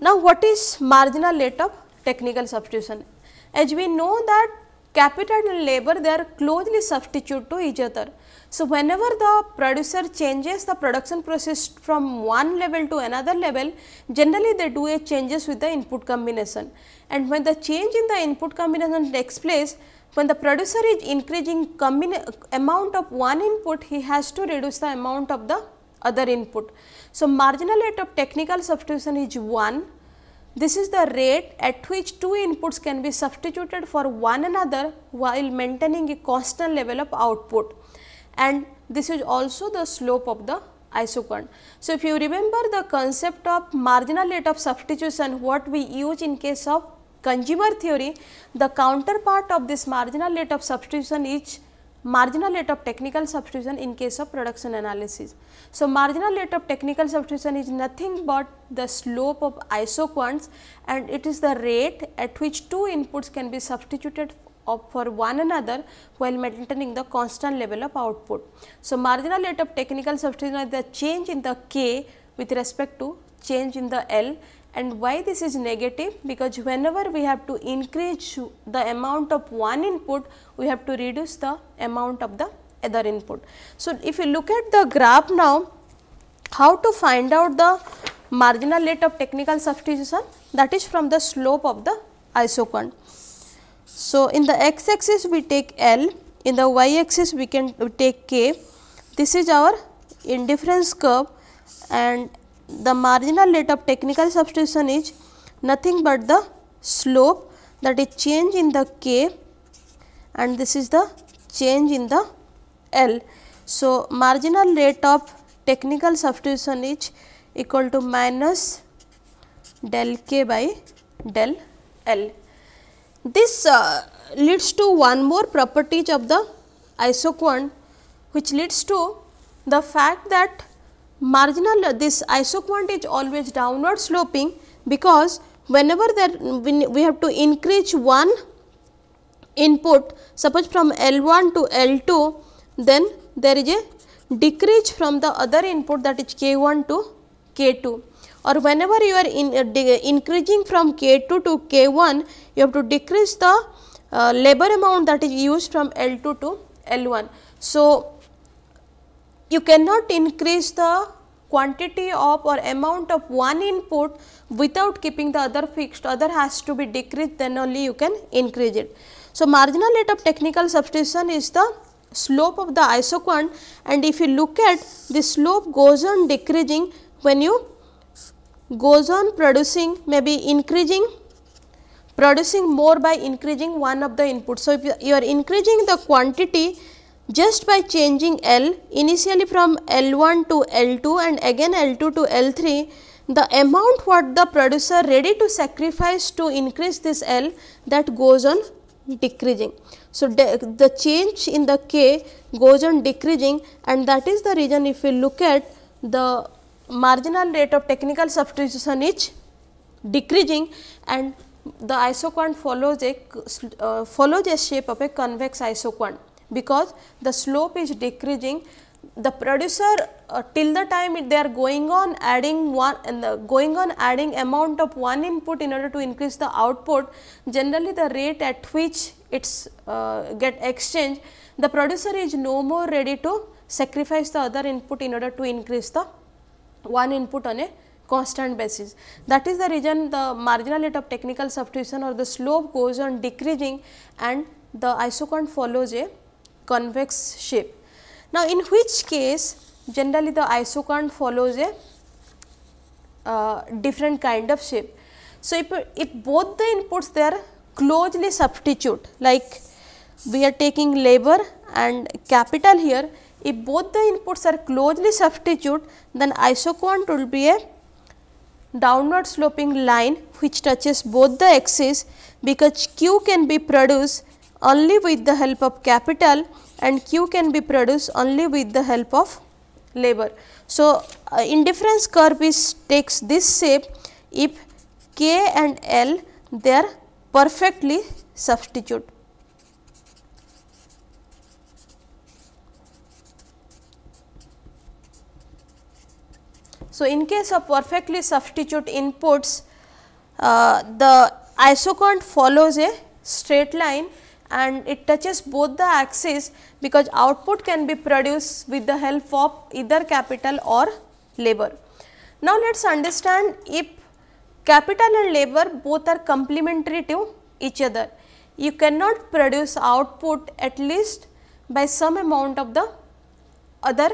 Now, what is marginal rate of technical substitution? As we know that capital and labor they are closely substitute to each other. So, whenever the producer changes the production process from one level to another level, generally they do a changes with the input combination. And when the change in the input combination takes place, when the producer is increasing amount of one input, he has to reduce the amount of the other input. So, marginal rate of technical substitution is 1. This is the rate at which two inputs can be substituted for one another while maintaining a constant level of output and this is also the slope of the isochrone. So, if you remember the concept of marginal rate of substitution what we use in case of consumer theory, the counterpart of this marginal rate of substitution is marginal rate of technical substitution in case of production analysis. So, marginal rate of technical substitution is nothing but the slope of isoquants and it is the rate at which two inputs can be substituted for one another while maintaining the constant level of output. So, marginal rate of technical substitution is the change in the K with respect to change in the L and why this is negative because whenever we have to increase the amount of one input we have to reduce the amount of the other input. So, if you look at the graph now how to find out the marginal rate of technical substitution that is from the slope of the isoquant. So, in the x axis we take L, in the y axis we can take K. This is our indifference curve and the marginal rate of technical substitution is nothing but the slope that is change in the K and this is the change in the L. So, marginal rate of technical substitution is equal to minus del K by del L. This uh, leads to one more properties of the isoquant which leads to the fact that marginal uh, this isoquant is always downward sloping because whenever that we, we have to increase one input suppose from L1 to L2 then there is a decrease from the other input that is K1 to K2 or whenever you are in, uh, increasing from K2 to K1, you have to decrease the uh, labor amount that is used from L2 to L1. So, you cannot increase the quantity of or amount of one input without keeping the other fixed, other has to be decreased then only you can increase it. So, marginal rate of technical substitution is the slope of the isoquant and if you look at the slope goes on decreasing when you goes on producing maybe increasing producing more by increasing one of the inputs. So, if you are increasing the quantity just by changing L initially from L1 to L2 and again L2 to L3 the amount what the producer ready to sacrifice to increase this L that goes on decreasing. So, de the change in the K goes on decreasing and that is the reason if we look at the marginal rate of technical substitution is decreasing and the isoquant follows a uh, follows a shape of a convex isoquant because the slope is decreasing the producer uh, till the time it, they are going on adding one and the going on adding amount of one input in order to increase the output generally the rate at which it's uh, get exchanged the producer is no more ready to sacrifice the other input in order to increase the one input on a constant basis. That is the reason the marginal rate of technical substitution or the slope goes on decreasing and the isocon follows a convex shape. Now, in which case generally the isocon follows a uh, different kind of shape. So, if, if both the inputs they are closely substitute like we are taking labor and capital here if both the inputs are closely substitute, then isoquant will be a downward sloping line which touches both the axes because Q can be produced only with the help of capital and Q can be produced only with the help of labor. So, uh, indifference curve is takes this shape if K and L they are perfectly substitute. So, in case of perfectly substitute inputs, uh, the isocont follows a straight line and it touches both the axes because output can be produced with the help of either capital or labor. Now, let us understand if capital and labor both are complementary to each other. You cannot produce output at least by some amount of the other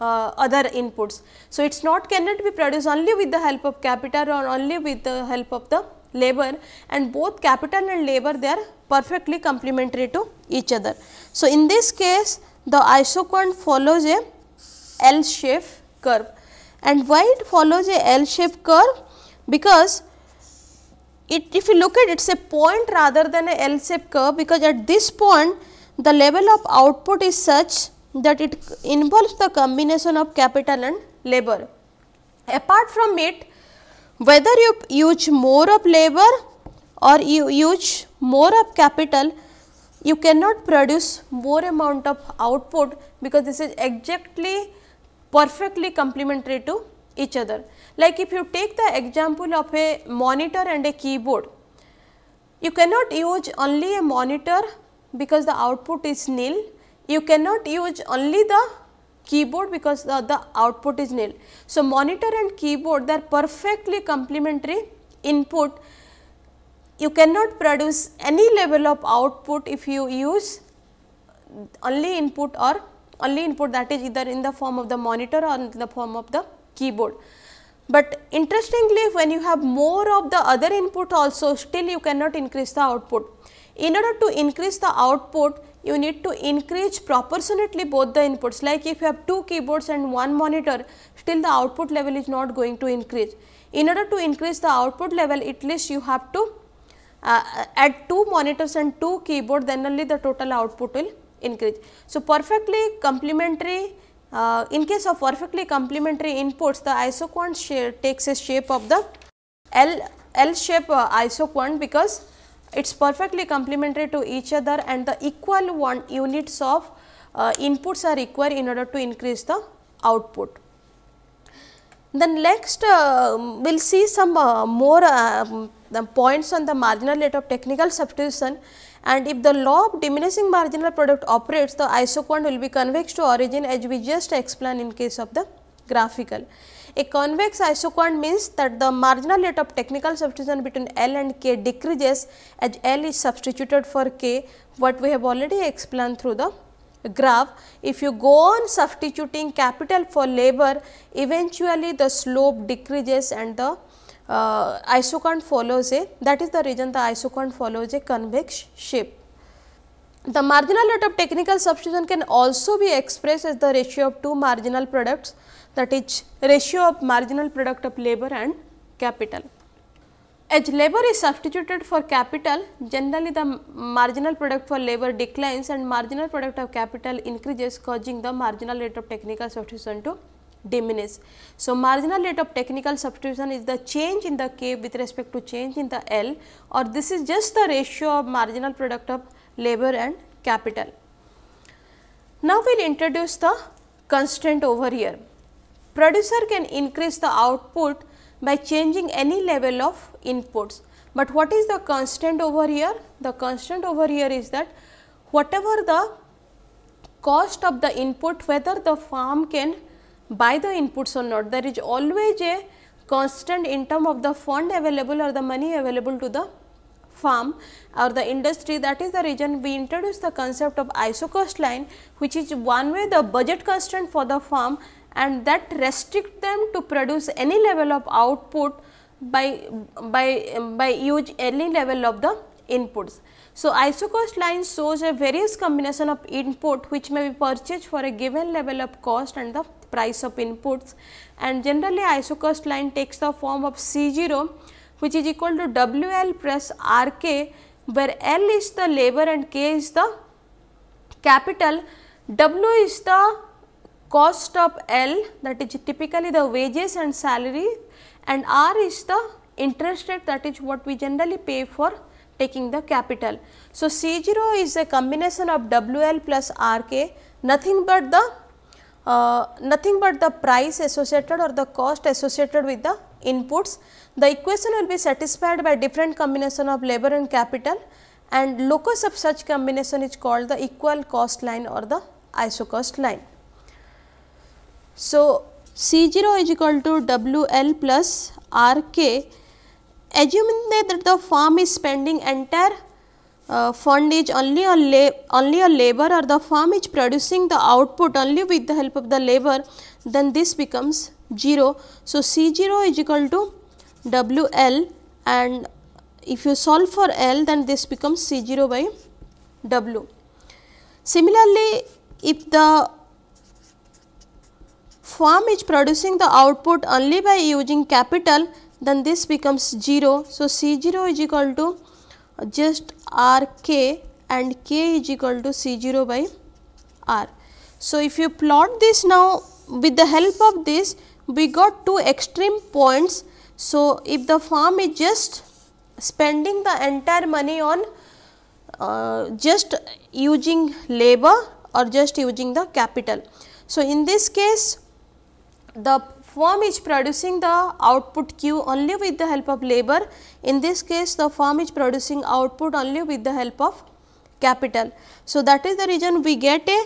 uh, other inputs. So, it is not cannot be produced only with the help of capital or only with the help of the labor and both capital and labor they are perfectly complementary to each other. So, in this case the isoquant follows a L shape curve and why it follows a L shape curve because it if you look at it is a point rather than a L shape curve because at this point the level of output is such that it involves the combination of capital and labor. Apart from it, whether you use more of labor or you use more of capital, you cannot produce more amount of output because this is exactly perfectly complementary to each other. Like if you take the example of a monitor and a keyboard, you cannot use only a monitor because the output is nil you cannot use only the keyboard because the, the output is nil. So, monitor and keyboard they are perfectly complementary input. You cannot produce any level of output if you use only input or only input that is either in the form of the monitor or in the form of the keyboard. But interestingly when you have more of the other input also still you cannot increase the output. In order to increase the output, you need to increase proportionately both the inputs. Like if you have two keyboards and one monitor, still the output level is not going to increase. In order to increase the output level, at least you have to uh, add two monitors and two keyboard, then only the total output will increase. So, perfectly complementary, uh, in case of perfectly complementary inputs, the isoquant takes a shape of the L, L shape uh, isoquant because it is perfectly complementary to each other and the equal one units of uh, inputs are required in order to increase the output. Then next uh, we will see some uh, more uh, points on the marginal rate of technical substitution and if the law of diminishing marginal product operates the isoquant will be convex to origin as we just explained in case of the graphical. A convex isoquant means that the marginal rate of technical substitution between L and K decreases as L is substituted for K what we have already explained through the graph. If you go on substituting capital for labor eventually the slope decreases and the uh, follows a that is the reason the isoquant follows a convex shape. The marginal rate of technical substitution can also be expressed as the ratio of two marginal products that is ratio of marginal product of labor and capital. As labor is substituted for capital, generally the marginal product for labor declines and marginal product of capital increases causing the marginal rate of technical substitution to diminish. So, marginal rate of technical substitution is the change in the K with respect to change in the L or this is just the ratio of marginal product of labor and capital. Now, we will introduce the constant over here. Producer can increase the output by changing any level of inputs, but what is the constant over here? The constant over here is that whatever the cost of the input, whether the farm can buy the inputs or not, there is always a constant in term of the fund available or the money available to the farm or the industry that is the region. we introduce the concept of ISO cost line which is one way the budget constraint for the farm and that restrict them to produce any level of output by, by, by use any level of the inputs. So, ISO cost line shows a various combination of input which may be purchased for a given level of cost and the price of inputs and generally ISO cost line takes the form of C0 which is equal to WL plus RK where L is the labor and K is the capital, W is the cost of L that is typically the wages and salary and R is the interest rate that is what we generally pay for taking the capital. So, C0 is a combination of WL plus RK nothing but the uh, nothing but the price associated or the cost associated with the inputs. The equation will be satisfied by different combination of labor and capital and locus of such combination is called the equal cost line or the iso-cost line. So, C 0 is equal to W L plus R k assuming that the firm is spending entire uh, fund is only a, only a labor or the firm is producing the output only with the help of the labor, then this becomes 0. So, C 0 is equal to W L and if you solve for L then this becomes C 0 by W. Similarly, if the firm is producing the output only by using capital then this becomes 0. So, C 0 is equal to just r k and k is equal to c 0 by r. So, if you plot this now with the help of this we got two extreme points. So, if the farm is just spending the entire money on uh, just using labor or just using the capital. So, in this case the firm is producing the output Q only with the help of labor. In this case, the firm is producing output only with the help of capital. So, that is the reason we get a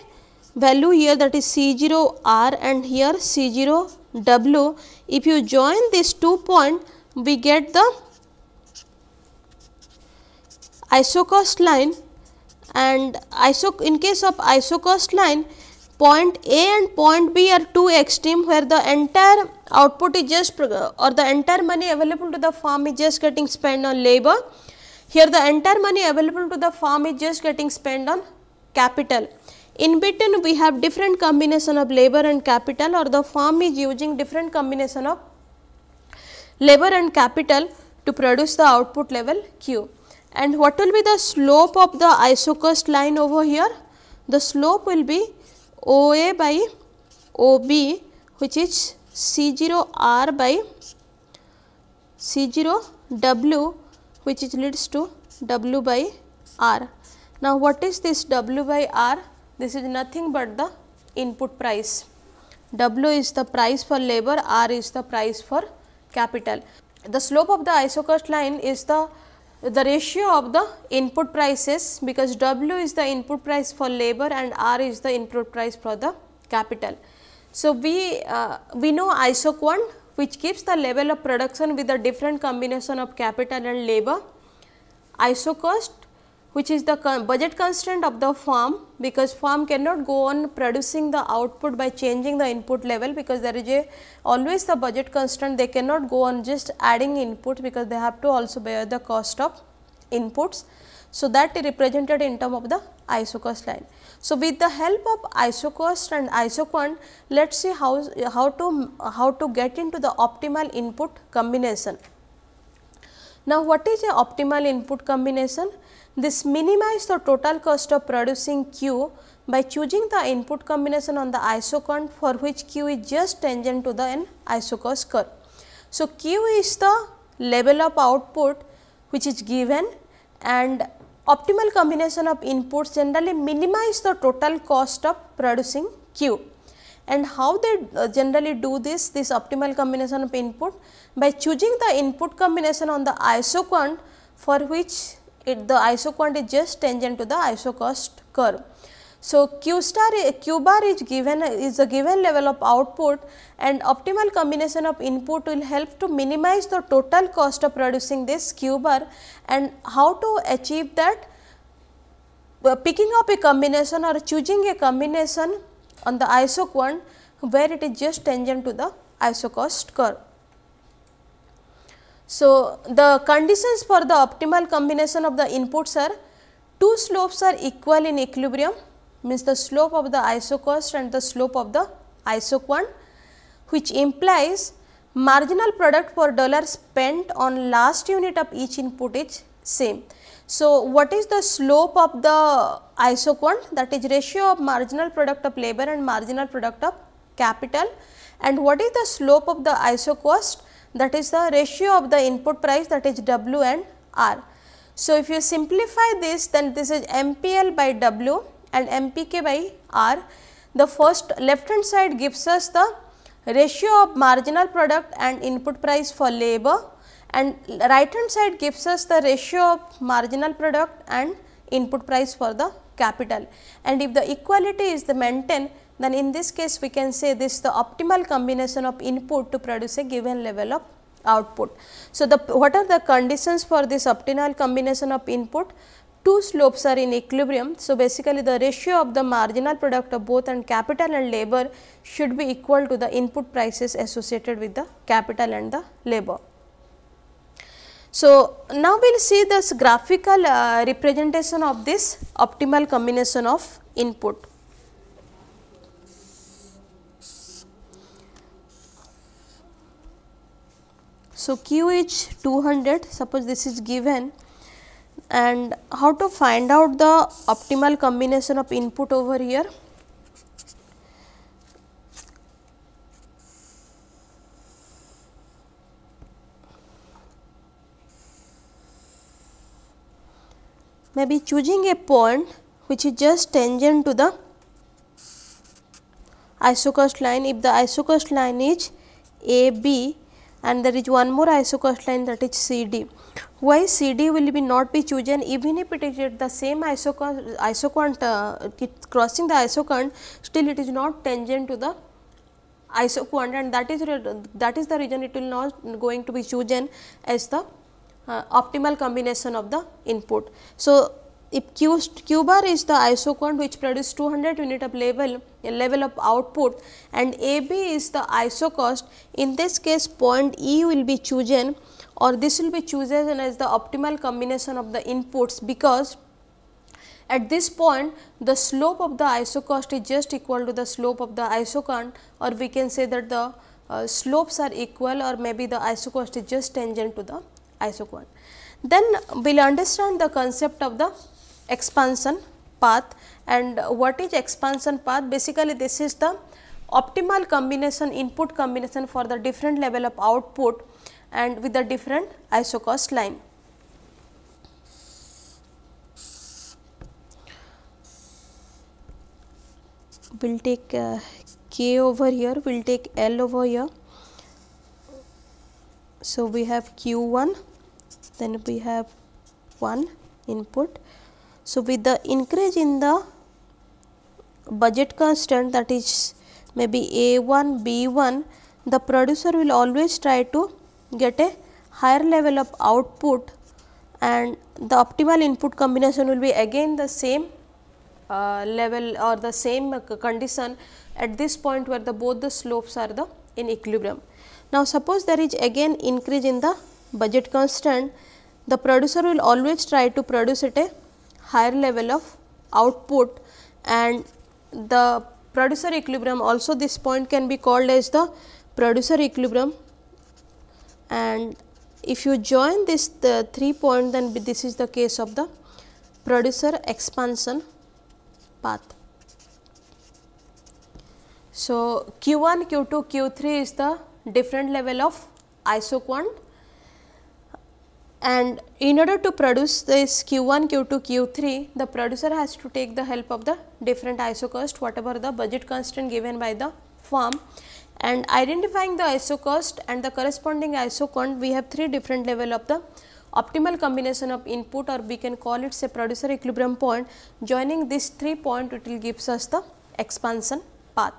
value here that is C0R and here C0W. If you join these two point, we get the iso cost line and iso in case of iso cost line, point A and point B are two extreme where the entire output is just or the entire money available to the farm is just getting spent on labor. Here the entire money available to the farm is just getting spent on capital. In between we have different combination of labor and capital or the farm is using different combination of labor and capital to produce the output level Q. And what will be the slope of the isocost line over here? The slope will be OA by OB which is C0R by C0W which is leads to W by R. Now, what is this W by R? This is nothing but the input price. W is the price for labor, R is the price for capital. The slope of the iso-cost line is the the ratio of the input prices because W is the input price for labor and R is the input price for the capital. So, we, uh, we know isoquant which gives the level of production with a different combination of capital and labor, iso cost which is the budget constraint of the firm because firm cannot go on producing the output by changing the input level because there is a always the budget constraint they cannot go on just adding input because they have to also bear the cost of inputs. So, that is represented in term of the isocost line. So, with the help of isocost and isoquant let us see how, how to how to get into the optimal input combination. Now, what is a optimal input combination? This minimizes the total cost of producing Q by choosing the input combination on the isocon for which Q is just tangent to the n isocos curve. So, Q is the level of output which is given and optimal combination of inputs generally minimize the total cost of producing Q. And how they uh, generally do this, this optimal combination of input? By choosing the input combination on the isoquant for which it the isoquant is just tangent to the isocost curve. So, q star q bar is given is a given level of output and optimal combination of input will help to minimize the total cost of producing this q bar and how to achieve that uh, picking up a combination or choosing a combination on the isoquant where it is just tangent to the isocost curve. So, the conditions for the optimal combination of the inputs are two slopes are equal in equilibrium means the slope of the isocost and the slope of the isoquant which implies marginal product per dollar spent on last unit of each input is same. So, what is the slope of the isoquant that is ratio of marginal product of labor and marginal product of capital and what is the slope of the isocost that is the ratio of the input price that is W and R. So, if you simplify this then this is MPL by W and MPK by R. The first left hand side gives us the ratio of marginal product and input price for labor and right hand side gives us the ratio of marginal product and input price for the capital. And if the equality is the maintained then in this case we can say this the optimal combination of input to produce a given level of output. So, the what are the conditions for this optimal combination of input? Two slopes are in equilibrium. So, basically the ratio of the marginal product of both and capital and labor should be equal to the input prices associated with the capital and the labor. So, now we will see this graphical uh, representation of this optimal combination of input. So, QH 200 suppose this is given and how to find out the optimal combination of input over here. Maybe choosing a point which is just tangent to the isocast line if the isocast line is AB and there is one more isocoast line that is CD. Why CD will be not be chosen even if it is at the same isocoant, isoquant uh, it crossing the isoquant, still it is not tangent to the isoquant, and that is that is the reason it will not going to be chosen as the uh, optimal combination of the input. So, if q, q bar is the isoquant which produces 200 unit of level level of output and AB is the iso-cost. in this case point E will be chosen or this will be chosen as the optimal combination of the inputs because at this point the slope of the iso-cost is just equal to the slope of the isoquant or we can say that the uh, slopes are equal or maybe the iso-cost is just tangent to the isoquant. Then we will understand the concept of the expansion path and what is expansion path basically this is the optimal combination input combination for the different level of output and with the different isocost line. We will take uh, k over here, we will take l over here. So, we have q 1, then we have 1 input so, with the increase in the budget constant that is maybe A1, B1, the producer will always try to get a higher level of output and the optimal input combination will be again the same uh, level or the same condition at this point where the both the slopes are the in equilibrium. Now, suppose there is again increase in the budget constant, the producer will always try to produce at a higher level of output and the producer equilibrium also this point can be called as the producer equilibrium and if you join this the 3 point then this is the case of the producer expansion path. So, Q1, Q2, Q3 is the different level of isoquant and in order to produce this Q1, Q2, Q3, the producer has to take the help of the different ISO cost, whatever the budget constraint given by the firm. And identifying the ISO cost and the corresponding ISO count, we have three different level of the optimal combination of input or we can call it say producer equilibrium point. Joining these three point, it will gives us the expansion path.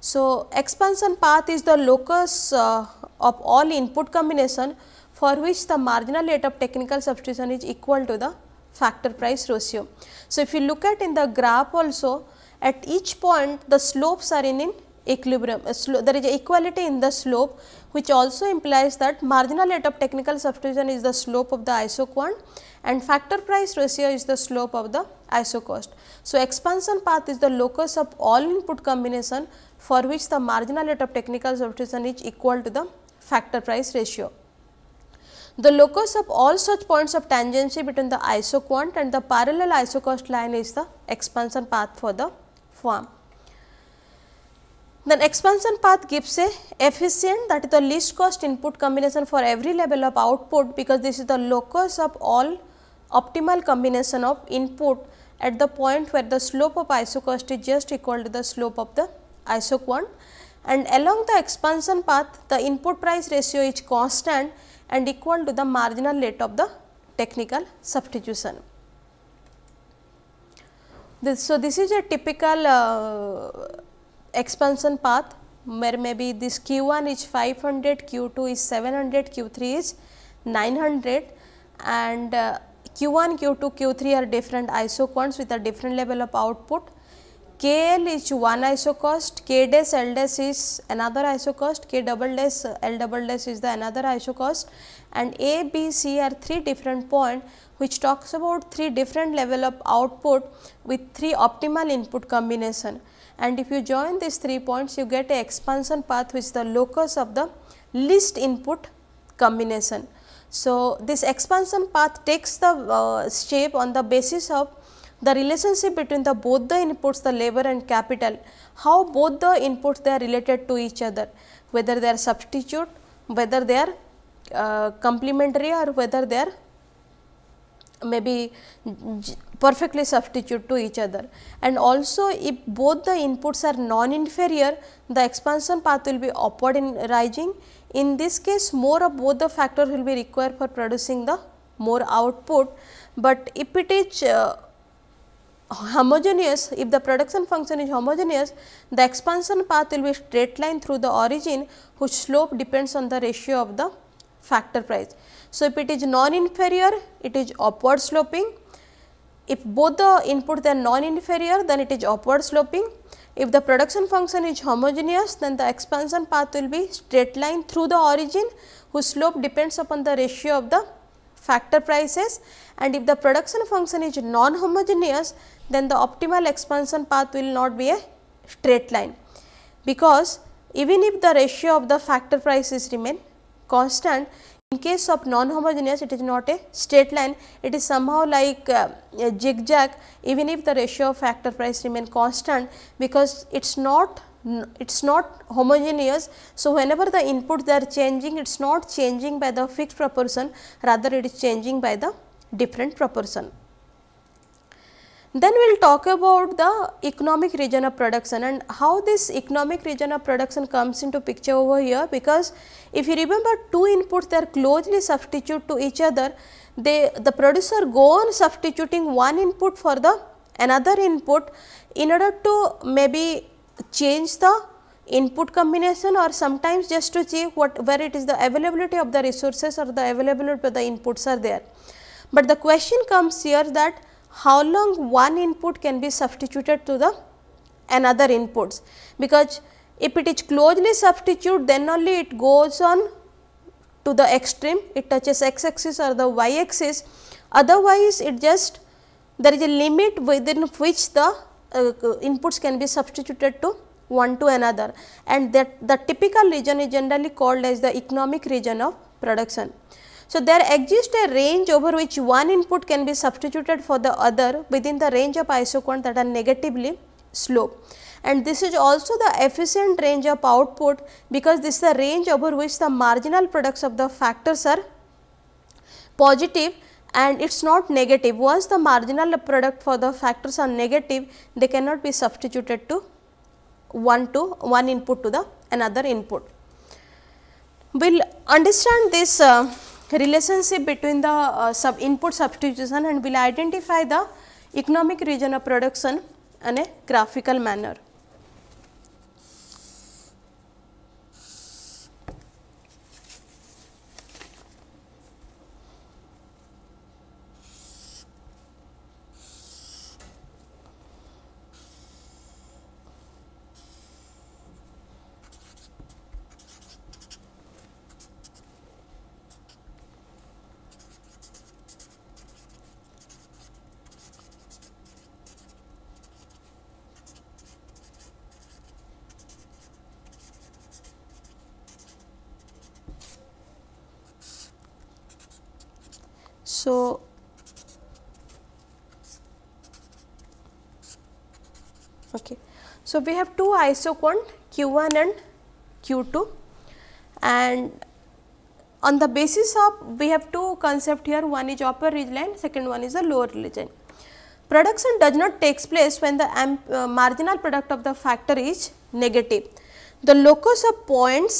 So, expansion path is the locus uh, of all input combination for which the marginal rate of technical substitution is equal to the factor price ratio. So, if you look at in the graph also at each point the slopes are in, in equilibrium, uh, there is equality in the slope which also implies that marginal rate of technical substitution is the slope of the isoquant and factor price ratio is the slope of the isocost. So, expansion path is the locus of all input combination for which the marginal rate of technical substitution is equal to the factor price ratio. The locus of all such points of tangency between the isoquant and the parallel isocost line is the expansion path for the form. Then expansion path gives a efficient that is the least cost input combination for every level of output because this is the locus of all optimal combination of input at the point where the slope of isocost is just equal to the slope of the isoquant and along the expansion path the input price ratio is constant and equal to the marginal rate of the technical substitution. This, so, this is a typical uh, expansion path where maybe this q 1 is 500, q 2 is 700, q 3 is 900 and uh, q 1, q 2, q 3 are different isoquants with a different level of output KL is one isocost, K dash L dash is another isocost, K double dash L double dash is the another isocost and A, B, C are three different points which talks about three different level of output with three optimal input combination. And if you join these three points you get a expansion path which is the locus of the least input combination. So, this expansion path takes the uh, shape on the basis of the relationship between the both the inputs the labor and capital how both the inputs they are related to each other whether they are substitute whether they are uh, complementary or whether they are maybe perfectly substitute to each other and also if both the inputs are non inferior the expansion path will be upward in rising in this case more of both the factors will be required for producing the more output but if it is uh, homogeneous if the production function is homogeneous the expansion path will be straight line through the origin whose slope depends on the ratio of the factor price. So, if it is non inferior it is upward sloping if both the inputs are non inferior then it is upward sloping if the production function is homogeneous, then the expansion path will be straight line through the origin whose slope depends upon the ratio of the factor prices and if the production function is non-homogeneous, then the optimal expansion path will not be a straight line because even if the ratio of the factor prices remain constant in case of non-homogeneous it is not a straight line it is somehow like uh, a zigzag even if the ratio of factor price remain constant because it is not it is not homogeneous. So, whenever the inputs they are changing it is not changing by the fixed proportion rather it is changing by the different proportion. Then we will talk about the economic region of production and how this economic region of production comes into picture over here because if you remember two inputs they are closely substitute to each other, they the producer go on substituting one input for the another input in order to maybe change the input combination or sometimes just to see what where it is the availability of the resources or the availability of the inputs are there. But the question comes here that how long one input can be substituted to the another inputs because if it is closely substitute, then only it goes on to the extreme it touches x axis or the y axis otherwise it just there is a limit within which the uh, inputs can be substituted to one to another and that the typical region is generally called as the economic region of production. So, there exists a range over which one input can be substituted for the other within the range of isoquant that are negatively slope. And this is also the efficient range of output because this is the range over which the marginal products of the factors are positive and it is not negative. Once the marginal product for the factors are negative, they cannot be substituted to one to one input to the another input. We will understand this uh, the relationship between the uh, sub input substitution and will identify the economic region of production in a graphical manner. So, we have two isoquant Q1 and Q2 and on the basis of we have two concept here one is upper ridge line second one is the lower ridge line. Production does not takes place when the uh, marginal product of the factor is negative. The locus of points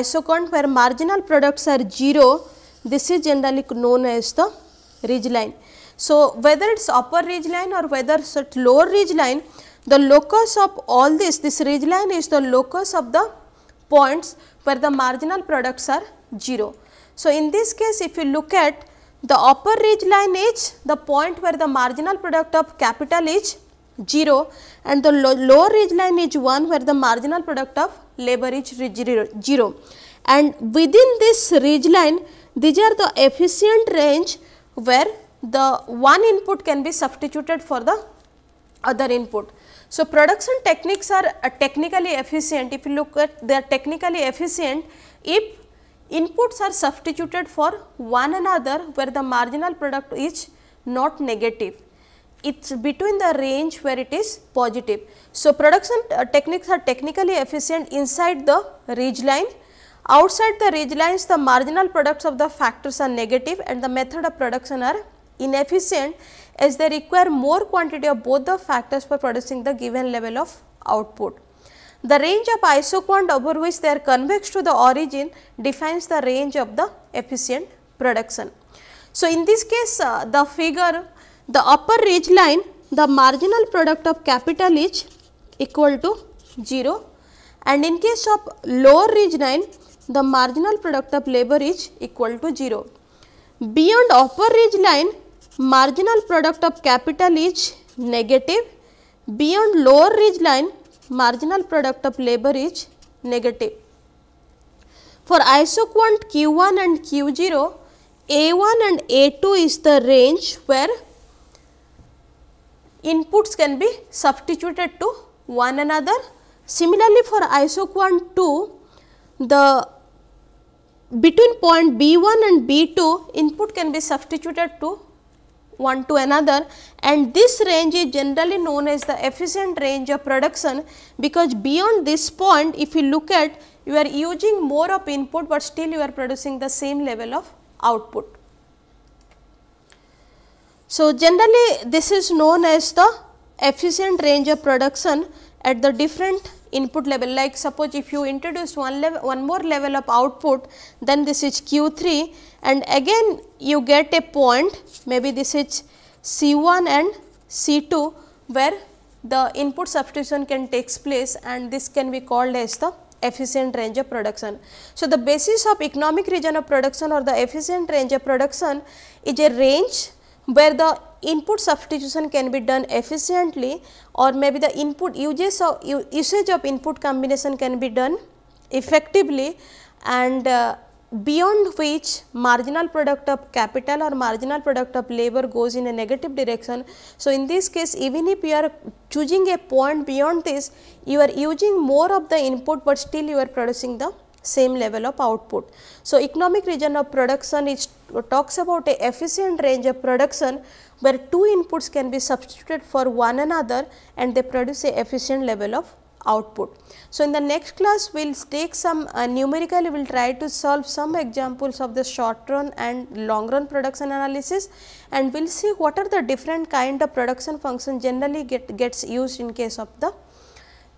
isoquant where marginal products are 0 this is generally known as the ridge line. So, whether it is upper ridge line or whether it is lower ridge line the locus of all this, this ridge line is the locus of the points where the marginal products are 0. So, in this case if you look at the upper ridge line is the point where the marginal product of capital is 0 and the lo lower ridge line is 1 where the marginal product of labor is 0. And within this ridge line these are the efficient range where the one input can be substituted for the other input. So, production techniques are uh, technically efficient if you look at they are technically efficient if inputs are substituted for one another where the marginal product is not negative. It is between the range where it is positive. So, production uh, techniques are technically efficient inside the ridge line. Outside the ridge lines the marginal products of the factors are negative and the method of production are inefficient as they require more quantity of both the factors for producing the given level of output. The range of isoquant over which they are convex to the origin defines the range of the efficient production. So, in this case uh, the figure the upper ridge line the marginal product of capital H equal to 0 and in case of lower ridge line the marginal product of labor is equal to 0. Beyond upper ridge line marginal product of capital is negative. Beyond lower ridge line, marginal product of labor is negative. For isoquant Q1 and Q0, A1 and A2 is the range where inputs can be substituted to one another. Similarly, for isoquant 2, the between point B1 and B2 input can be substituted to one to another and this range is generally known as the efficient range of production because beyond this point if you look at you are using more of input, but still you are producing the same level of output. So, generally this is known as the efficient range of production at the different input level like suppose if you introduce one level one more level of output then this is q3 and again you get a point maybe this is c1 and c2 where the input substitution can takes place and this can be called as the efficient range of production. So, the basis of economic region of production or the efficient range of production is a range where the input substitution can be done efficiently or maybe the input uses of usage of input combination can be done effectively and uh, beyond which marginal product of capital or marginal product of labor goes in a negative direction. So, in this case even if you are choosing a point beyond this you are using more of the input, but still you are producing the same level of output. So, economic region of production is talks about a efficient range of production where two inputs can be substituted for one another and they produce a efficient level of output. So, in the next class we will take some uh, numerically we will try to solve some examples of the short run and long run production analysis and we will see what are the different kind of production function generally get gets used in case of the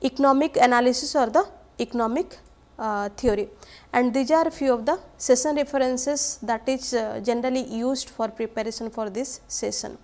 economic analysis or the economic uh, theory and these are few of the session references that is uh, generally used for preparation for this session.